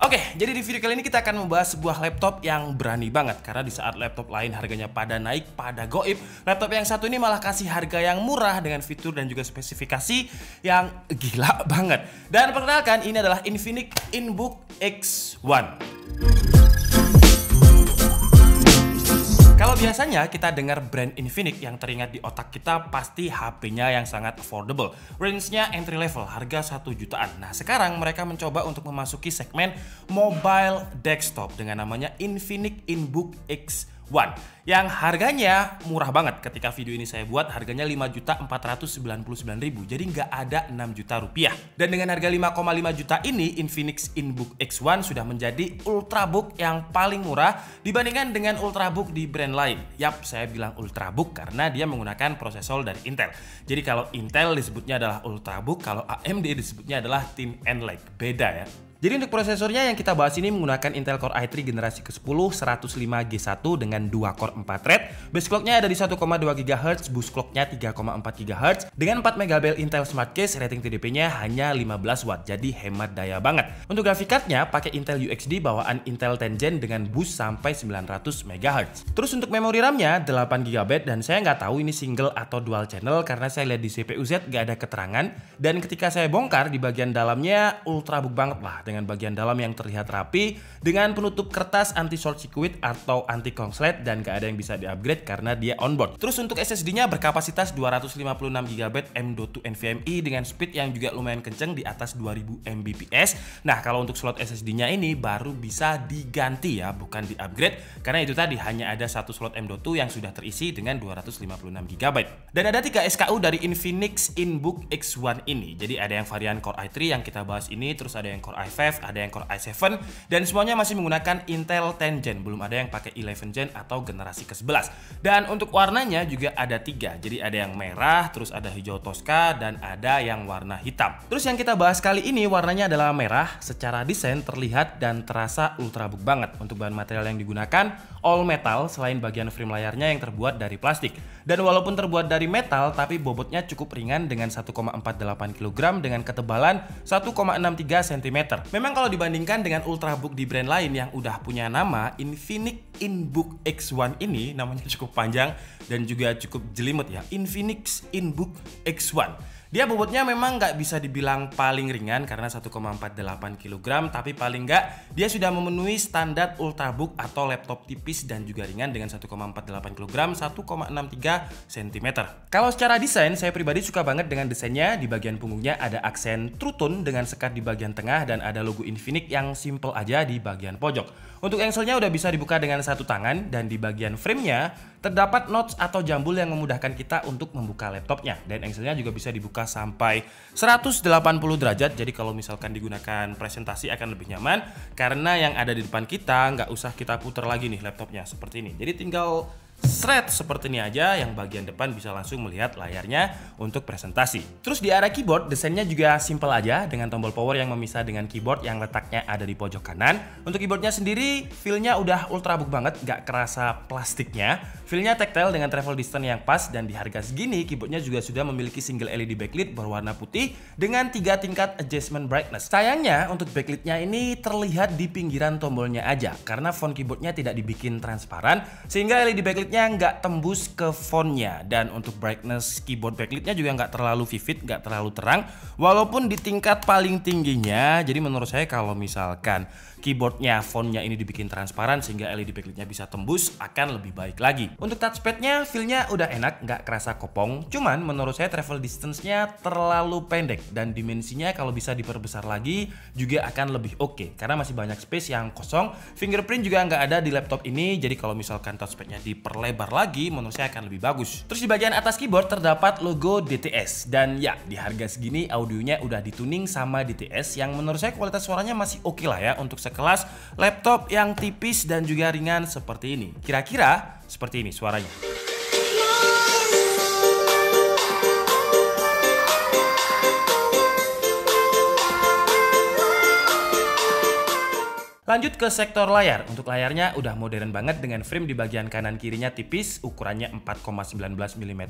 Oke, jadi di video kali ini kita akan membahas sebuah laptop yang berani banget karena di saat laptop lain harganya pada naik, pada goib, laptop yang satu ini malah kasih harga yang murah dengan fitur dan juga spesifikasi yang gila banget. Dan perkenalkan ini adalah Infinix InBook X1. Kalau biasanya kita dengar brand Infinix yang teringat di otak kita pasti HP-nya yang sangat affordable. Range-nya entry level, harga 1 jutaan. Nah, sekarang mereka mencoba untuk memasuki segmen mobile desktop dengan namanya Infinix InBook X One yang harganya murah banget ketika video ini saya buat harganya 5.499.000 jadi nggak ada 6 juta rupiah dan dengan harga 5,5 juta ini Infinix Inbook X1 sudah menjadi ultrabook yang paling murah dibandingkan dengan ultrabook di brand lain yap saya bilang ultrabook karena dia menggunakan prosesor dari Intel jadi kalau Intel disebutnya adalah ultrabook kalau AMD disebutnya adalah Thin and Light beda ya jadi untuk prosesornya yang kita bahas ini menggunakan Intel Core i3 generasi ke-10 105G1 dengan 2 core 4 thread. Base clocknya ada di 1,2 GHz, boost clocknya 3,4 GHz. Dengan 4 MB Intel Smart Case, rating TDP-nya hanya 15 watt, jadi hemat daya banget. Untuk grafik card-nya pakai Intel UXD bawaan Intel 10 Gen dengan boost sampai 900 MHz. Terus untuk memori RAM-nya 8 GB dan saya nggak tahu ini single atau dual channel karena saya lihat di CPU Z nggak ada keterangan dan ketika saya bongkar di bagian dalamnya ultrabook banget lah dengan bagian dalam yang terlihat rapi dengan penutup kertas anti short circuit atau anti konslet dan gak ada yang bisa diupgrade karena dia onboard. Terus untuk SSD-nya berkapasitas 256 GB M.2 NVMe dengan speed yang juga lumayan kenceng di atas 2000 Mbps. Nah, kalau untuk slot SSD-nya ini baru bisa diganti ya, bukan diupgrade karena itu tadi hanya ada satu slot M.2 yang sudah terisi dengan 256 GB. Dan ada tiga SKU dari Infinix InBook X1 ini. Jadi ada yang varian Core i3 yang kita bahas ini, terus ada yang Core i5 ada yang Core i7 dan semuanya masih menggunakan Intel 10 Gen, belum ada yang pakai 11 Gen atau generasi ke-11. Dan untuk warnanya juga ada tiga, jadi ada yang merah, terus ada hijau Tosca dan ada yang warna hitam. Terus yang kita bahas kali ini warnanya adalah merah, secara desain terlihat dan terasa ultrabook banget. Untuk bahan material yang digunakan all metal selain bagian frame layarnya yang terbuat dari plastik. Dan walaupun terbuat dari metal, tapi bobotnya cukup ringan dengan 1,48 kg dengan ketebalan 1,63 cm. Memang kalau dibandingkan dengan Ultrabook di brand lain yang udah punya nama, Infinix Inbook X1 ini namanya cukup panjang dan juga cukup jelimet ya. Infinix Inbook X1. Dia bobotnya memang nggak bisa dibilang paling ringan karena 1,48 kg, tapi paling nggak dia sudah memenuhi standar ultrabook atau laptop tipis dan juga ringan dengan 1,48 kg, 1,63 cm. Kalau secara desain, saya pribadi suka banget dengan desainnya. Di bagian punggungnya ada aksen true dengan sekat di bagian tengah dan ada logo Infinix yang simple aja di bagian pojok. Untuk engselnya udah bisa dibuka dengan satu tangan dan di bagian framenya Terdapat notch atau jambul yang memudahkan kita untuk membuka laptopnya dan engselnya juga bisa dibuka sampai 180 derajat. Jadi kalau misalkan digunakan presentasi akan lebih nyaman karena yang ada di depan kita nggak usah kita putar lagi nih laptopnya seperti ini. Jadi tinggal Seret seperti ini aja yang bagian depan bisa langsung melihat layarnya untuk presentasi. Terus di area keyboard desainnya juga simple aja dengan tombol power yang memisah dengan keyboard yang letaknya ada di pojok kanan. Untuk keyboardnya sendiri feelnya udah ultrabook banget gak kerasa plastiknya. Feelnya tactile dengan travel distance yang pas dan di harga segini keyboardnya juga sudah memiliki single LED backlit berwarna putih dengan tiga tingkat adjustment brightness. Sayangnya untuk backlitnya ini terlihat di pinggiran tombolnya aja karena font keyboardnya tidak dibikin transparan sehingga LED backlit backlitnya nggak tembus ke fontnya dan untuk brightness keyboard backlitnya juga nggak terlalu vivid, nggak terlalu terang walaupun di tingkat paling tingginya. Jadi menurut saya kalau misalkan keyboardnya, fontnya ini dibikin transparan sehingga LED backlitnya bisa tembus akan lebih baik lagi. Untuk touchpadnya feelnya udah enak, nggak kerasa kopong. Cuman menurut saya travel distance-nya terlalu pendek dan dimensinya kalau bisa diperbesar lagi juga akan lebih oke okay, karena masih banyak space yang kosong. Fingerprint juga nggak ada di laptop ini. Jadi kalau misalkan touchpadnya diperlukan diperlebar lagi menurut saya akan lebih bagus. Terus di bagian atas keyboard terdapat logo DTS dan ya di harga segini audionya udah dituning sama DTS yang menurut saya kualitas suaranya masih oke okay lah ya untuk sekelas laptop yang tipis dan juga ringan seperti ini. Kira-kira seperti ini suaranya. Lanjut ke sektor layar. Untuk layarnya udah modern banget dengan frame di bagian kanan kirinya tipis, ukurannya 4,19 mm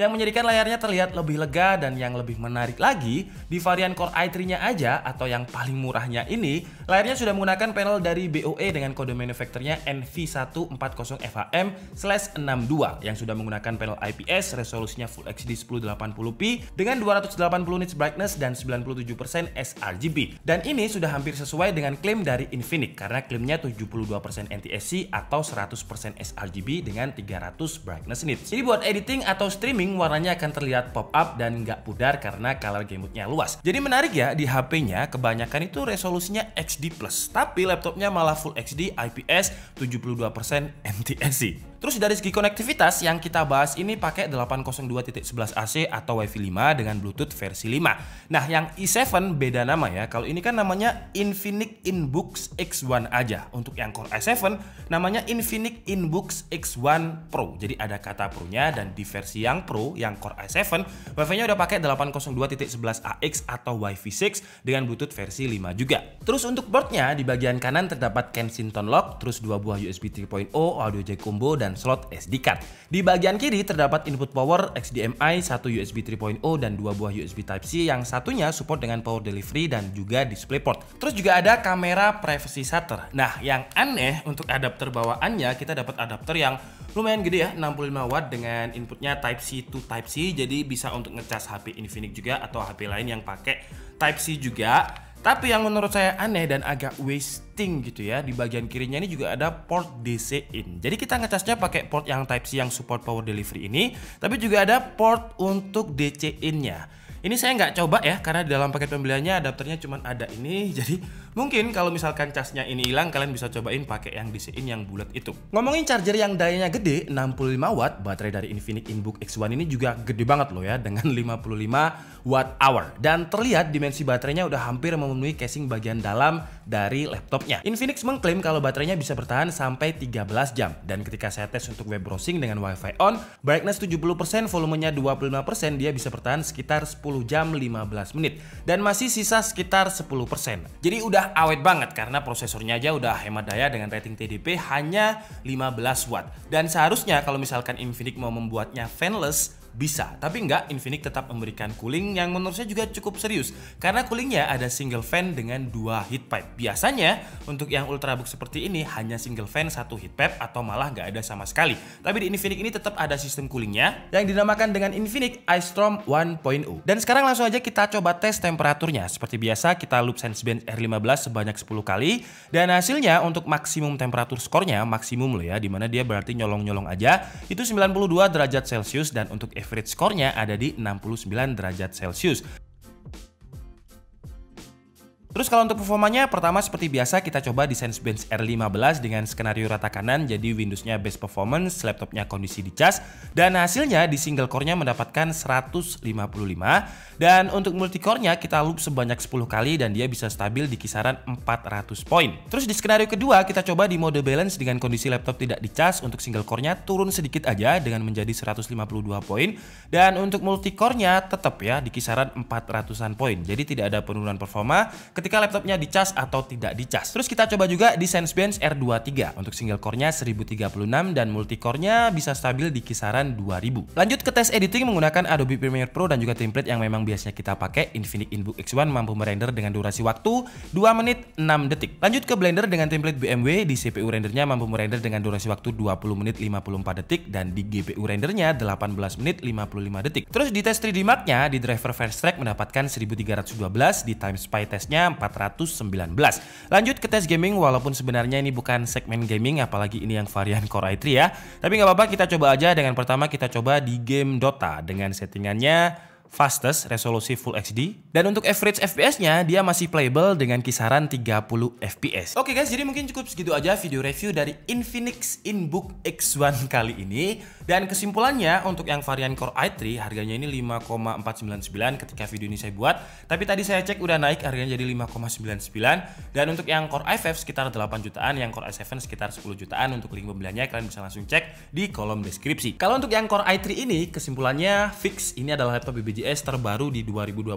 yang menjadikan layarnya terlihat lebih lega dan yang lebih menarik lagi, di varian Core i3-nya aja atau yang paling murahnya ini, layarnya sudah menggunakan panel dari BOE dengan kode manufakturnya NV140FHM/62 yang sudah menggunakan panel IPS, resolusinya Full HD 1080p dengan 280 nits brightness dan 97% sRGB. Dan ini sudah hampir sesuai dengan klaim dari Infinix Infinix karena klaimnya 72% NTSC atau 100% sRGB dengan 300 brightness nits. Jadi buat editing atau streaming warnanya akan terlihat pop up dan nggak pudar karena color gamutnya luas. Jadi menarik ya di HP-nya kebanyakan itu resolusinya HD+, tapi laptopnya malah Full HD IPS 72% NTSC. Terus dari segi konektivitas yang kita bahas ini pakai 802.11 AC atau WiFi 5 dengan Bluetooth versi 5. Nah, yang i7 beda nama ya. Kalau ini kan namanya Infinix Inbox X1 aja. Untuk yang Core i7 namanya Infinix Inbox X1 Pro. Jadi ada kata Pro-nya dan di versi yang Pro yang Core i7 WiFi-nya udah pakai 802.11 AX atau WiFi 6 dengan Bluetooth versi 5 juga. Terus untuk boardnya di bagian kanan terdapat Kensington Lock, terus dua buah USB 3.0, audio jack combo dan dan slot SD card. Di bagian kiri terdapat input power HDMI, satu USB 3.0 dan dua buah USB Type-C yang satunya support dengan power delivery dan juga DisplayPort. Terus juga ada kamera privacy shutter. Nah, yang aneh untuk adapter bawaannya kita dapat adapter yang lumayan gede ya, 65 watt dengan inputnya Type-C to Type-C jadi bisa untuk ngecas HP Infinix juga atau HP lain yang pakai Type-C juga tapi yang menurut saya aneh dan agak wasting gitu ya, di bagian kirinya ini juga ada port DC in. Jadi kita ngecasnya pakai port yang Type C yang support power delivery ini, tapi juga ada port untuk DC innya. Ini saya nggak coba ya, karena di dalam paket pembeliannya adapternya cuma ada ini, jadi Mungkin kalau misalkan casnya ini hilang, kalian bisa cobain pakai yang sini yang bulat itu. Ngomongin charger yang dayanya gede, 65 watt, baterai dari Infinix Inbook X1 ini juga gede banget loh ya, dengan 55 watt hour. Dan terlihat dimensi baterainya udah hampir memenuhi casing bagian dalam dari laptopnya. Infinix mengklaim kalau baterainya bisa bertahan sampai 13 jam. Dan ketika saya tes untuk web browsing dengan WiFi on, brightness 70%, volumenya 25%, dia bisa bertahan sekitar 10 jam 15 menit. Dan masih sisa sekitar 10%. Jadi udah awet banget karena prosesornya aja udah hemat daya dengan rating TDP hanya 15 watt. Dan seharusnya kalau misalkan Infinix mau membuatnya fanless bisa, tapi enggak, Infinix tetap memberikan cooling yang menurut saya juga cukup serius karena coolingnya ada single fan dengan dua heat pipe. Biasanya untuk yang ultrabook seperti ini hanya single fan satu heat pipe atau malah enggak ada sama sekali. Tapi di Infinix ini tetap ada sistem coolingnya yang dinamakan dengan Infinix Ice 1.0. Dan sekarang langsung aja kita coba tes temperaturnya. Seperti biasa kita loop Sensebench R15 sebanyak 10 kali dan hasilnya untuk maksimum temperatur skornya maksimum loh ya dimana dia berarti nyolong-nyolong aja itu 92 derajat Celcius dan untuk average skornya ada di 69 derajat Celcius. Terus kalau untuk performanya, pertama seperti biasa kita coba di Sensebench R15 dengan skenario rata kanan, jadi Windows-nya best performance, laptopnya kondisi di charge, dan hasilnya di single core-nya mendapatkan 155, dan untuk multi core-nya kita loop sebanyak 10 kali dan dia bisa stabil di kisaran 400 poin. Terus di skenario kedua, kita coba di mode balance dengan kondisi laptop tidak di charge, untuk single core-nya turun sedikit aja dengan menjadi 152 poin, dan untuk multi core-nya tetap ya di kisaran 400-an poin, jadi tidak ada penurunan performa, ketika laptopnya dicas atau tidak dicas. Terus kita coba juga di Sensebench R23 untuk single core-nya 1036 dan multi core-nya bisa stabil di kisaran 2000. Lanjut ke tes editing menggunakan Adobe Premiere Pro dan juga template yang memang biasanya kita pakai Infinix InBook X1 mampu merender dengan durasi waktu 2 menit 6 detik. Lanjut ke Blender dengan template BMW di CPU rendernya mampu merender dengan durasi waktu 20 menit 54 detik dan di GPU rendernya 18 menit 55 detik. Terus di tes 3D Mark-nya di driver Fast Track mendapatkan 1312 di Time Spy testnya 419. Lanjut ke tes gaming walaupun sebenarnya ini bukan segmen gaming apalagi ini yang varian Core i3 ya. Tapi nggak apa-apa kita coba aja dengan pertama kita coba di game Dota dengan settingannya fastest resolusi Full HD dan untuk average FPS-nya dia masih playable dengan kisaran 30 FPS. Oke okay guys, jadi mungkin cukup segitu aja video review dari Infinix InBook X1 kali ini dan kesimpulannya untuk yang varian Core i3 harganya ini 5,499 ketika video ini saya buat, tapi tadi saya cek udah naik harganya jadi 5,99 dan untuk yang Core i5 sekitar 8 jutaan, yang Core i7 sekitar 10 jutaan untuk link pembeliannya kalian bisa langsung cek di kolom deskripsi. Kalau untuk yang Core i3 ini kesimpulannya fix ini adalah laptop BBJ BPJS terbaru di 2021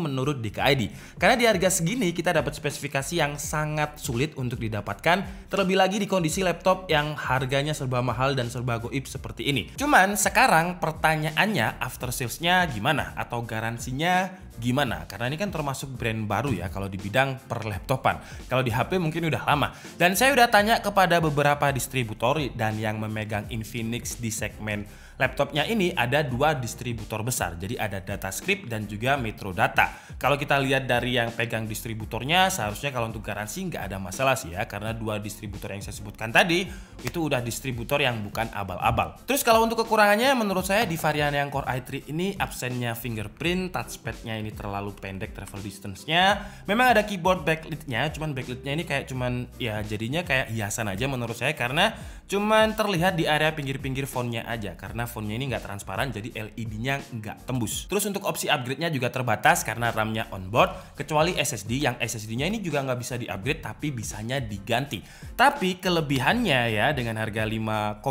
menurut DKID. Karena di harga segini kita dapat spesifikasi yang sangat sulit untuk didapatkan, terlebih lagi di kondisi laptop yang harganya serba mahal dan serba goib seperti ini. Cuman sekarang pertanyaannya after salesnya gimana atau garansinya gimana? Karena ini kan termasuk brand baru ya kalau di bidang per laptopan Kalau di HP mungkin udah lama. Dan saya udah tanya kepada beberapa distributor dan yang memegang Infinix di segmen laptopnya ini ada dua distributor besar. Jadi ada data script dan juga Metro Data. Kalau kita lihat dari yang pegang distributornya, seharusnya kalau untuk garansi nggak ada masalah sih ya, karena dua distributor yang saya sebutkan tadi itu udah distributor yang bukan abal-abal. Terus kalau untuk kekurangannya, menurut saya di varian yang Core i3 ini absennya fingerprint, touchpadnya ini terlalu pendek travel distance-nya. Memang ada keyboard backlit-nya, cuman backlit-nya ini kayak cuman ya jadinya kayak hiasan aja menurut saya karena cuman terlihat di area pinggir-pinggir fontnya aja karena fontnya ini nggak transparan jadi LED-nya nggak tembus. Terus untuk opsi upgrade-nya juga terbatas karena RAM-nya onboard kecuali SSD yang SSD-nya ini juga nggak bisa di-upgrade tapi bisanya diganti. Tapi kelebihannya ya dengan harga 5,9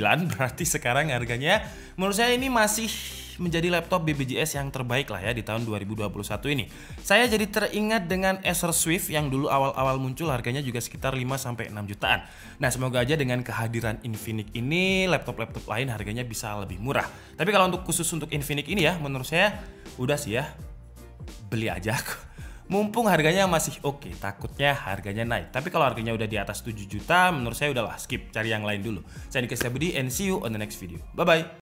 berarti sekarang harganya menurut saya ini masih menjadi laptop BBJS yang terbaik lah ya di tahun 2021 ini. Saya jadi teringat dengan Acer Swift yang dulu awal-awal muncul harganya juga sekitar 5 sampai 6 jutaan. Nah, semoga aja dengan kehadiran Infinix ini laptop-laptop lain harganya bisa lebih murah. Tapi kalau untuk khusus untuk Infinix ini ya menurut saya udah sih ya beli aja mumpung harganya masih oke, okay, takutnya harganya naik. Tapi kalau harganya udah di atas 7 juta, menurut saya udahlah skip, cari yang lain dulu. Saya Nika Budi, and see you on the next video. Bye-bye.